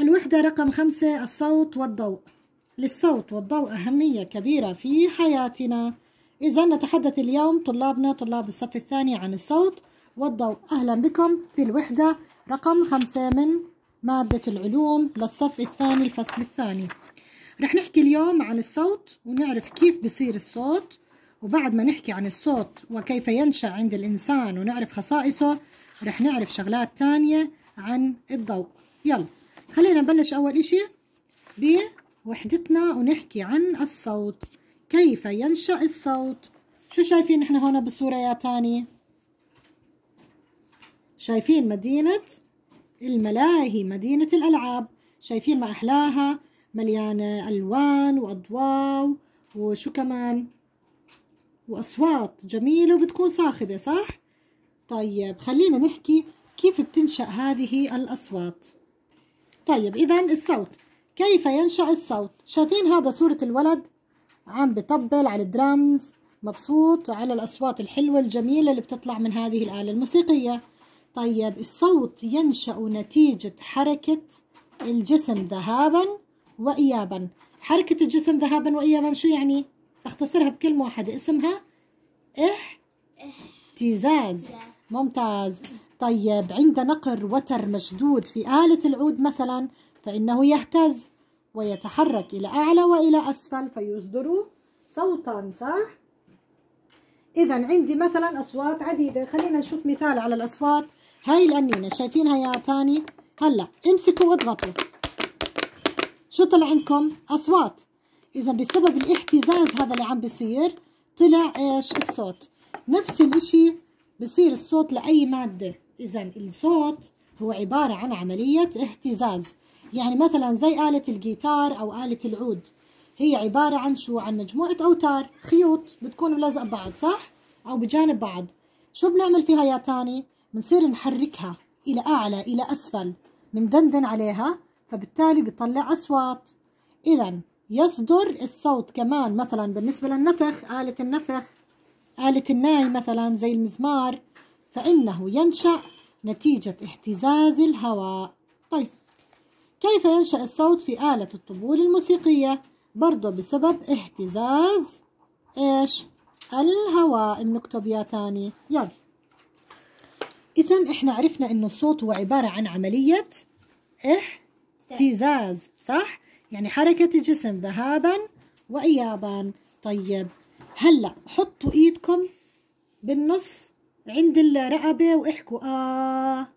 الوحدة رقم خمسة الصوت والضوء للصوت والضوء أهمية كبيرة في حياتنا إذا نتحدث اليوم طلابنا طلاب الصف الثاني عن الصوت والضوء أهلا بكم في الوحدة رقم خمسة من مادة العلوم للصف الثاني الفصل الثاني رح نحكي اليوم عن الصوت ونعرف كيف بصير الصوت وبعد ما نحكي عن الصوت وكيف ينشأ عند الإنسان ونعرف خصائصه رح نعرف شغلات تانية عن الضوء يلا خلينا نبلش أول إشي بوحدتنا ونحكي عن الصوت كيف ينشأ الصوت شو شايفين إحنا هون بالصورة يا تاني شايفين مدينة الملاهي مدينة الألعاب شايفين ما أحلاها مليانة ألوان وأضواء وشو كمان وأصوات جميلة وبتكون صاخبة صح؟ طيب خلينا نحكي كيف بتنشأ هذه الأصوات طيب إذا الصوت كيف ينشأ الصوت شايفين هذا صورة الولد عم بطبل على الدرامز مبسوط على الأصوات الحلوة الجميلة اللي بتطلع من هذه الآلة الموسيقية طيب الصوت ينشأ نتيجة حركة الجسم ذهابا وإيابا حركة الجسم ذهابا وإيابا شو يعني؟ أختصرها بكلمة واحدة اسمها إح اهتزاز ممتاز طيب عند نقر وتر مشدود في آلة العود مثلا فإنه يهتز ويتحرك إلى أعلى وإلى أسفل فيصدر صوتا صح؟ إذا عندي مثلا أصوات عديدة خلينا نشوف مثال على الأصوات هاي الأنينة شايفينها يا تاني هلا امسكوا واضغطوا شو طلع عندكم أصوات إذا بسبب الاهتزاز هذا اللي عم بيصير طلع إيش الصوت نفس الإشي بصير الصوت لأي مادة إذا الصوت هو عبارة عن عملية اهتزاز يعني مثلا زي آلة الجيتار أو آلة العود هي عبارة عن شو عن مجموعة أوتار خيوط بتكون ملزقة بعض صح أو بجانب بعض شو بنعمل فيها يا تاني بنصير نحركها إلى أعلى إلى أسفل بندندن عليها فبالتالي بتطلع أصوات إذا يصدر الصوت كمان مثلا بالنسبة للنفخ آلة النفخ آلة الناي مثلا زي المزمار فإنه ينشأ نتيجة اهتزاز الهواء طيب كيف ينشأ الصوت في آلة الطبول الموسيقية؟ برضه بسبب اهتزاز إيش؟ الهواء بنكتب يا تاني يلا إذا إحنا عرفنا إنه الصوت هو عبارة عن عملية اهتزاز صح؟ يعني حركة الجسم ذهابا وإيابا طيب هلأ حطوا إيدكم بالنص عند الرقبة واحكوا آه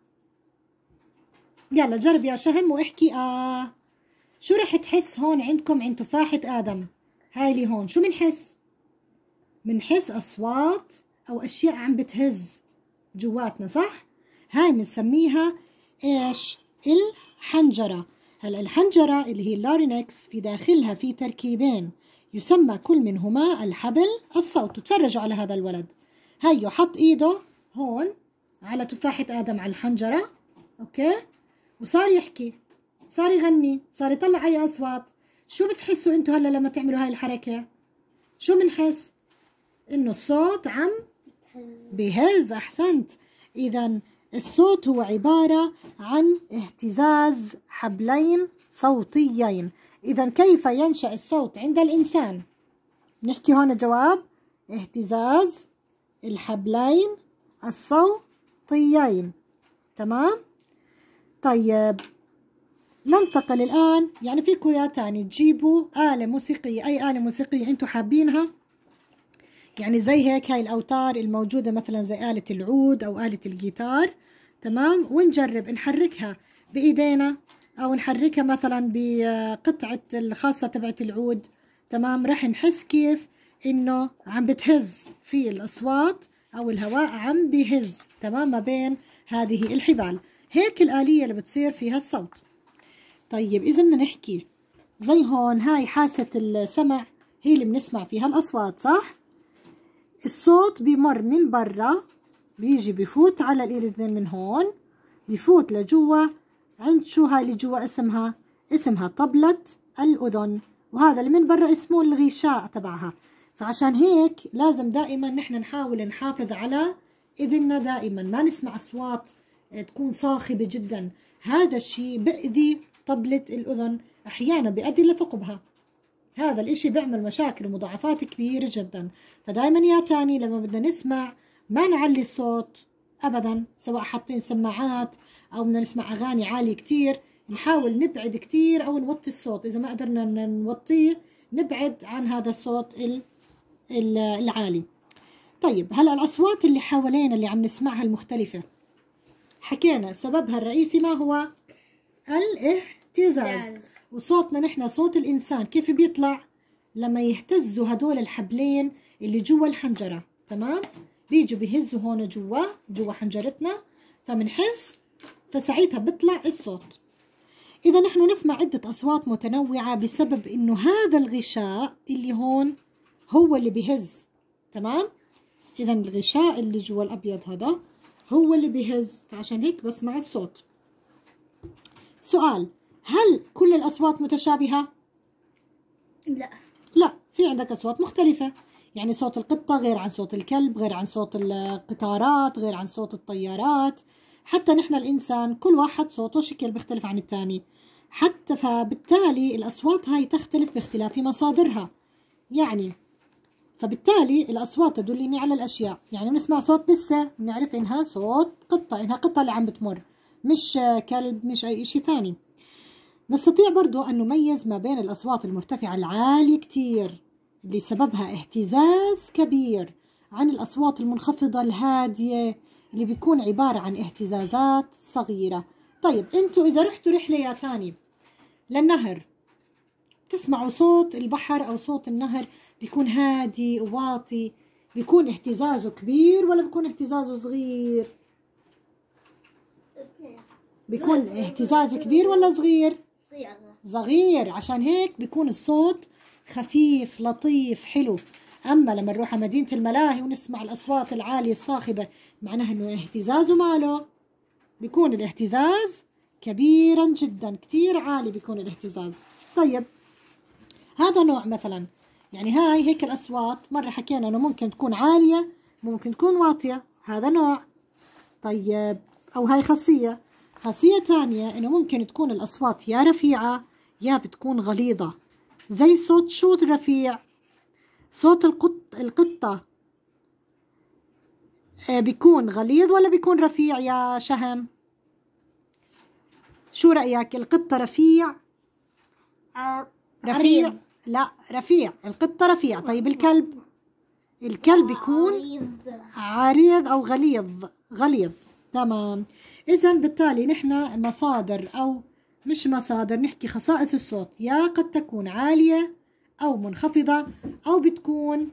يلا جرب يا شهم واحكي آه شو رح تحس هون عندكم عند تفاحة آدم هاي اللي هون شو بنحس بنحس أصوات أو أشياء عم بتهز جواتنا صح هاي بنسميها إيش الحنجرة هلا الحنجرة اللي هي اللارينكس في داخلها في تركيبين يسمى كل منهما الحبل الصوت تفرجوا على هذا الولد هيو حط ايده هون على تفاحة آدم على الحنجرة أوكي وصار يحكي صار يغني صار يطلع أي أصوات شو بتحسوا أنتوا هلا لما تعملوا هاي الحركة شو بنحس إنه الصوت عم بهز أحسنت إذا الصوت هو عبارة عن اهتزاز حبلين صوتيين إذا كيف ينشأ الصوت عند الإنسان نحكي هون جواب اهتزاز الحبلين الصوتيين تمام طيب ننتقل الآن يعني فيكوا يا تاني تجيبوا آلة موسيقية أي آلة موسيقية أنتوا حابينها يعني زي هيك هاي الأوتار الموجودة مثلا زي آلة العود أو آلة الجيتار تمام ونجرب نحركها بإيدينا أو نحركها مثلا بقطعة الخاصة تبعت العود تمام راح نحس كيف انه عم بتهز في الاصوات او الهواء عم بهز تمام ما بين هذه الحبال هيك الآلية اللي بتصير فيها الصوت طيب إذا بدنا نحكي زي هون هاي حاسة السمع هي اللي بنسمع فيها الأصوات صح؟ الصوت بمر من برا بيجي بفوت على الإذن من هون بفوت لجوا عند شو هاي اللي جوا اسمها؟ اسمها طبلة الأذن وهذا اللي من برا اسمه الغشاء تبعها فعشان هيك لازم دائما نحن نحاول نحافظ على إذننا دائما ما نسمع أصوات آه، تكون صاخبة جدا هذا الشيء بأذي طبلة الأذن أحيانا بيؤدي لثقبها هذا الإشي بيعمل مشاكل ومضاعفات كبيرة جدا فدائما يا تاني لما بدنا نسمع ما نعلي الصوت أبدا سواء حاطين سماعات أو بدنا نسمع أغاني عالية كتير نحاول نبعد كتير أو نوطي الصوت إذا ما قدرنا نوطيه نبعد عن هذا الصوت العالي طيب هلا الأصوات اللي حوالينا اللي عم نسمعها المختلفة حكينا سببها الرئيسي ما هو الاهتزاز وصوتنا نحن صوت الإنسان كيف بيطلع لما يهتزوا هدول الحبلين اللي جوا الحنجرة تمام بيجوا بيهزوا هون جوا جوا حنجرتنا فبنحس فساعتها بيطلع الصوت إذا نحن نسمع عدة أصوات متنوعة بسبب إنه هذا الغشاء اللي هون هو اللي بهز تمام اذا الغشاء اللي جوا الابيض هذا هو اللي بهز فعشان هيك بسمع الصوت سؤال هل كل الاصوات متشابهه لا لا في عندك اصوات مختلفه يعني صوت القطة غير عن صوت الكلب غير عن صوت القطارات غير عن صوت الطيارات حتى نحن الإنسان كل واحد صوته شكل بيختلف عن الثاني حتى فبالتالي الأصوات هاي تختلف باختلاف مصادرها يعني فبالتالي الأصوات تدلني على الأشياء يعني بنسمع صوت بسة بنعرف إنها صوت قطة إنها قطة اللي عم بتمر مش كلب مش أي شيء ثاني نستطيع برضو أن نميز ما بين الأصوات المرتفعة العالية كثير اللي سببها اهتزاز كبير عن الأصوات المنخفضة الهادية اللي بيكون عبارة عن اهتزازات صغيرة طيب انتوا إذا رحتوا رحلة يا تاني للنهر تسمعوا صوت البحر أو صوت النهر بيكون هادي وواطي بيكون اهتزازه كبير ولا بيكون اهتزازه صغير بيكون اهتزاز كبير ولا صغير صغير عشان هيك بيكون الصوت خفيف لطيف حلو أما لما نروح على مدينة الملاهي ونسمع الأصوات العالية الصاخبة معناها إنه اهتزازه ماله بيكون الاهتزاز كبيرا جدا كثير عالي بيكون الاهتزاز طيب هذا نوع مثلا يعني هاي هيك الأصوات مرة حكينا إنه ممكن تكون عالية ممكن تكون واطية هذا نوع طيب أو هاي خاصية خاصية ثانيه إنه ممكن تكون الأصوات يا رفيعة يا بتكون غليظة زي صوت شو الرفيع صوت القط القطة آه، بيكون غليظ ولا بيكون رفيع يا شهم شو رأيك القطة رفيع آه، رفيع لا رفيع القطة رفيع طيب الكلب الكلب يكون عريض أو غليظ غليظ تمام إذا بالتالي نحن مصادر أو مش مصادر نحكي خصائص الصوت يا قد تكون عالية أو منخفضة أو بتكون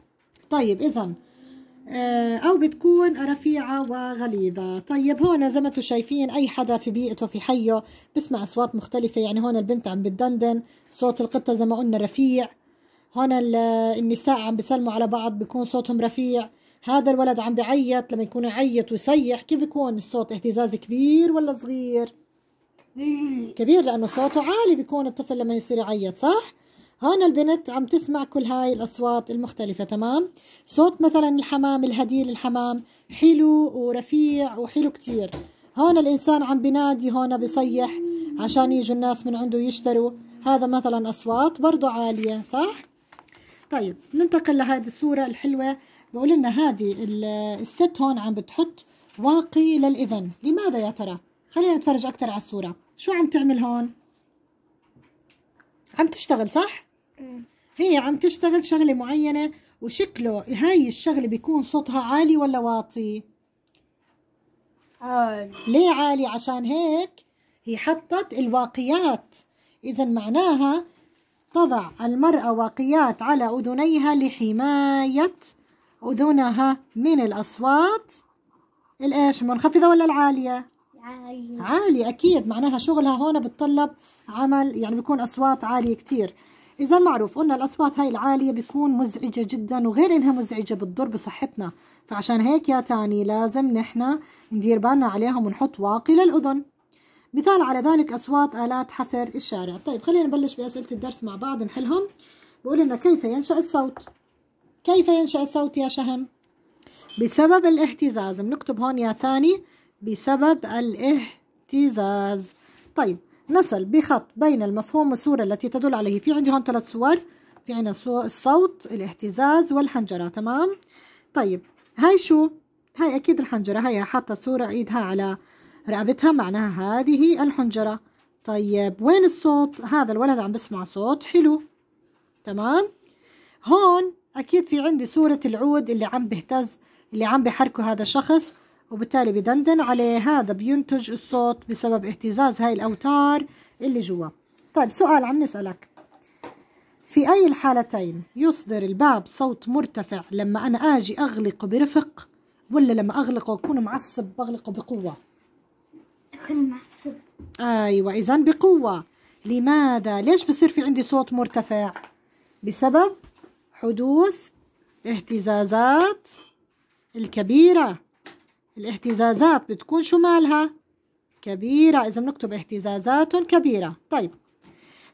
طيب إذا آه، أو بتكون رفيعة وغليظة طيب هون زي ما انتم شايفين أي حدا في بيئته في حيه بسمع أصوات مختلفة يعني هون البنت عم بتدندن صوت القطة زي ما قلنا رفيع هون النساء عم بيسلموا على بعض بيكون صوتهم رفيع هذا الولد عم بيعيط لما يكون يعيط ويصيح كيف بيكون الصوت اهتزاز كبير ولا صغير إيه. كبير لأنه صوته عالي بيكون الطفل لما يصير يعيط صح؟ هون البنت عم تسمع كل هاي الأصوات المختلفة تمام صوت مثلا الحمام الهديل الحمام حلو ورفيع وحلو كتير هون الإنسان عم بنادي هون بصيح عشان يجوا الناس من عنده يشتروا هذا مثلا أصوات برضو عالية صح؟ طيب ننتقل لهذه الصورة الحلوة بقول لنا هذه الست هون عم بتحط واقي للإذن لماذا يا ترى؟ خلينا نتفرج أكثر على الصورة شو عم تعمل هون؟ عم تشتغل صح؟ هي عم تشتغل شغلة معينة وشكله هاي الشغلة بيكون صوتها عالي ولا واطي عالي آه. ليه عالي عشان هيك هي حطت الواقيات إذا معناها تضع المرأة واقيات على أذنيها لحماية أذنها من الأصوات الإيش المنخفضة ولا العالية؟ عالية عالي أكيد معناها شغلها هون بتطلب عمل يعني بيكون أصوات عالية كثير إذا معروف قلنا الأصوات هاي العالية بتكون مزعجة جدا وغير إنها مزعجة بتضر بصحتنا فعشان هيك يا تاني لازم نحن ندير بالنا عليهم ونحط واقي للأذن مثال على ذلك أصوات آلات حفر الشارع طيب خلينا نبلش بأسئلة الدرس مع بعض نحلهم بقول لنا كيف ينشأ الصوت كيف ينشأ الصوت يا شهم بسبب الاهتزاز بنكتب هون يا ثاني بسبب الاهتزاز طيب نصل بخط بين المفهوم والصورة التي تدل عليه في عندي هون ثلاث صور في عنا الصوت الاهتزاز والحنجرة تمام طيب هاي شو هاي أكيد الحنجرة هاي حاطة صورة إيدها على رقبتها معناها هذه الحنجرة طيب وين الصوت هذا الولد عم بسمع صوت حلو تمام هون أكيد في عندي صورة العود اللي عم بهتز اللي عم بحركه هذا الشخص وبالتالي بدندن عليه هذا بينتج الصوت بسبب اهتزاز هاي الأوتار اللي جوا طيب سؤال عم نسألك في أي الحالتين يصدر الباب صوت مرتفع لما أنا آجي أغلقه برفق ولا لما أغلقه أكون معصب بغلقه بقوة أكون معصب أيوة إذا بقوة لماذا ليش بصير في عندي صوت مرتفع بسبب حدوث اهتزازات الكبيرة الاهتزازات بتكون شو مالها كبيرة إذا بنكتب اهتزازات كبيرة طيب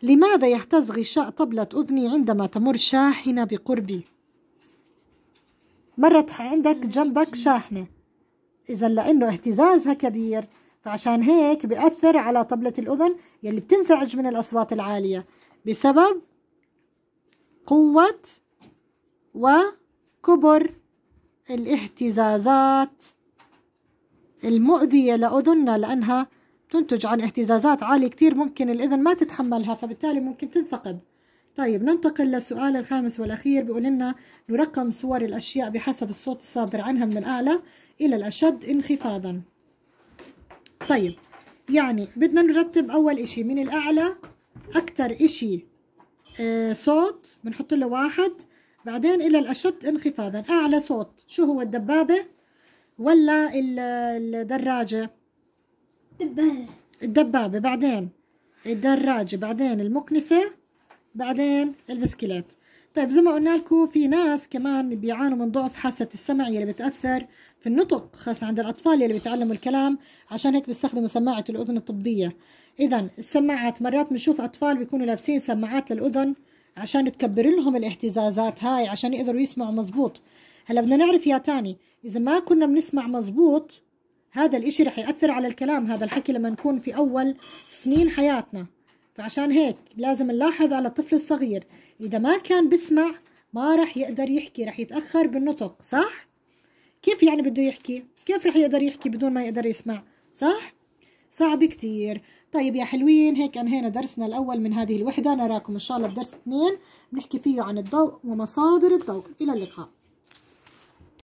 لماذا يهتز غشاء طبلة أذني عندما تمر شاحنة بقربي مرت عندك جنبك شاحنة إذا لأنه اهتزازها كبير فعشان هيك بأثر على طبلة الأذن يلي بتنزعج من الأصوات العالية بسبب قوة وكبر الاهتزازات المؤذية لأذننا لأنها تنتج عن اهتزازات عالية كتير ممكن الأذن ما تتحملها فبالتالي ممكن تنثقب طيب ننتقل للسؤال الخامس والأخير بيقول لنا نرقم صور الأشياء بحسب الصوت الصادر عنها من الأعلى إلى الأشد انخفاضا طيب يعني بدنا نرتب أول إشي من الأعلى أكتر إشي آه، صوت بنحط له واحد بعدين إلى الأشد انخفاضا أعلى صوت شو هو الدبابة ولا الدراجة الدبابة الدبابة بعدين الدراجة بعدين المكنسة بعدين البسكليت طيب زي ما قلنا لكم في ناس كمان بيعانوا من ضعف حاسة السمع يلي بتأثر في النطق خاصة عند الأطفال يلي بيتعلموا الكلام عشان هيك بيستخدموا سماعة الأذن الطبية إذا السماعات مرات بنشوف أطفال بيكونوا لابسين سماعات للأذن عشان تكبر لهم الاهتزازات هاي عشان يقدروا يسمعوا مزبوط هلا بدنا نعرف يا تاني إذا ما كنا بنسمع مزبوط هذا الإشي رح يأثر على الكلام هذا الحكي لما نكون في أول سنين حياتنا فعشان هيك لازم نلاحظ على الطفل الصغير إذا ما كان بسمع ما رح يقدر يحكي رح يتأخر بالنطق صح؟ كيف يعني بده يحكي؟ كيف رح يقدر يحكي بدون ما يقدر يسمع؟ صح؟ صعب كتير طيب يا حلوين هيك انهينا درسنا الأول من هذه الوحدة نراكم إن شاء الله بدرس اثنين بنحكي فيه عن الضوء ومصادر الضوء إلى اللقاء